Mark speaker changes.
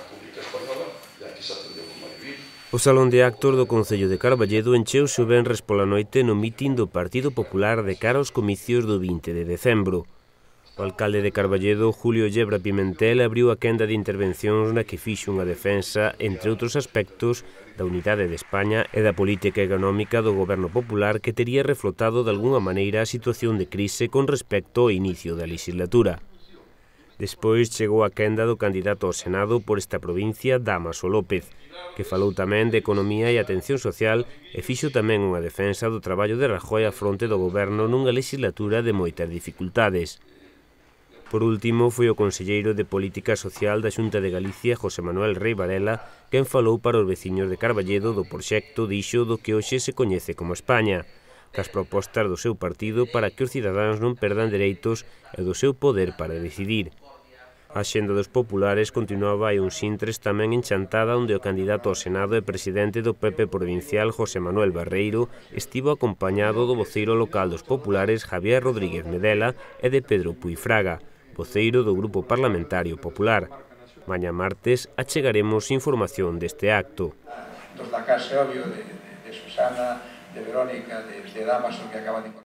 Speaker 1: Pública Española e aquí se atendeu como vivir. O Salón de Actos do Concello de Carballedo encheu o venres pola noite no mitin do Partido Popular de cara aos comicios do 20 de decembro. O alcalde de Carballedo, Julio Llebra Pimentel, abriu a quenda de intervencións na que fixe unha defensa, entre outros aspectos, da unidade de España e da política económica do goberno popular que tería reflotado de alguna maneira a situación de crise con respecto ao inicio da legislatura. Despois chegou a quenda do candidato ao Senado por esta provincia, Damaso López, que falou tamén de economía e atención social e fixo tamén unha defensa do traballo de Rajoy a fronte do goberno nunha legislatura de moitas dificultades. Por último, foi o conselleiro de Política Social da Xunta de Galicia, José Manuel Rey Varela, quen falou para os veciños de Carballedo do proxecto dixo do que hoxe se coñece como España, das propostas do seu partido para que os cidadáns non perdan dereitos e do seu poder para decidir. A xenda dos populares continuaba e uns xintres tamén en Chantada onde o candidato ao Senado e presidente do PP provincial José Manuel Barreiro estivo acompañado do voceiro local dos populares Javier Rodríguez Medela e de Pedro Puifraga, voceiro do Grupo Parlamentario Popular. Maña martes achegaremos información deste acto. Dos da casa, obvio, de, de, de Susana, de Verónica, de, de Damaso que acaba de...